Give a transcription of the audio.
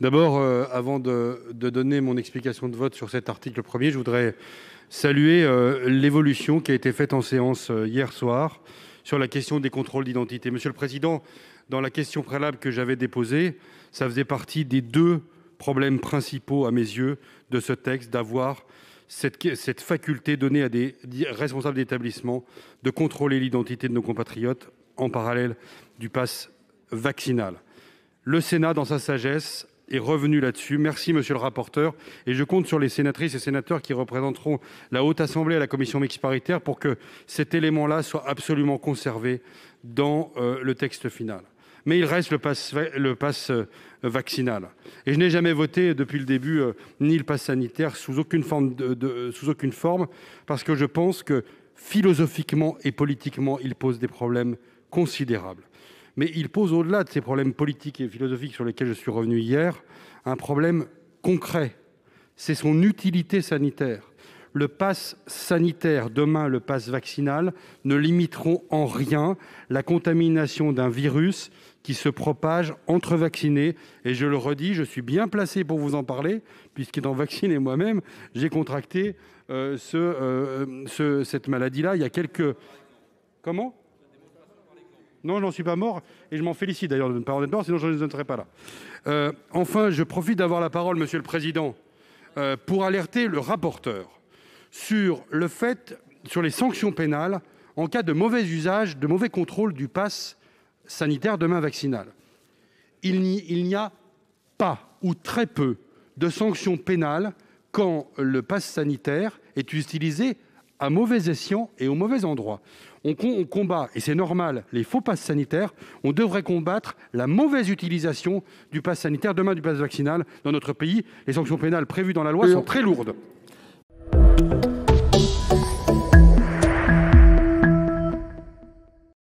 d'abord, euh, avant de donner mon explication de vote sur cet article premier, je voudrais saluer euh, l'évolution qui a été faite en séance euh, hier soir sur la question des contrôles d'identité. Monsieur le président, dans la question préalable que j'avais déposée, ça faisait partie des deux problèmes principaux, à mes yeux, de ce texte d'avoir cette faculté donnée à des responsables d'établissement de contrôler l'identité de nos compatriotes en parallèle du passe vaccinal. Le Sénat, dans sa sagesse, est revenu là-dessus. Merci, monsieur le rapporteur, et je compte sur les sénatrices et sénateurs qui représenteront la Haute Assemblée à la commission mixte paritaire pour que cet élément-là soit absolument conservé dans euh, le texte final. Mais il reste le passe euh, vaccinal. Et Je n'ai jamais voté, depuis le début, euh, ni le passe sanitaire, sous aucune forme, parce que je pense que, philosophiquement et politiquement, il pose des problèmes considérables mais il pose, au-delà de ces problèmes politiques et philosophiques sur lesquels je suis revenu hier, un problème concret C'est son utilité sanitaire. Le passe sanitaire, demain le pass vaccinal, ne limiteront en rien la contamination d'un virus qui se propage entre vaccinés. Et Je le redis, je suis bien placé pour vous en parler, puisqu'étant vacciné moi-même, j'ai contracté euh, euh, cette maladie là il y a quelques Comment non, je n'en suis pas mort, et je m'en félicite d'ailleurs de ne pas en être mort, sinon je ne serais pas là. Euh, enfin, je profite d'avoir la parole, monsieur le président, euh, pour alerter le rapporteur sur les sanctions pénales en cas de mauvais usage, de mauvais contrôle du pass sanitaire, demain vaccinale. Il n'y a pas ou très peu de sanctions pénales quand le pass sanitaire est utilisé à mauvais escient et au mauvais endroit. On combat, et c'est normal, les faux passes sanitaires. On devrait combattre la mauvaise utilisation du passe sanitaire, demain du passe vaccinal, dans notre pays. Les sanctions pénales prévues dans la loi sont très lourdes.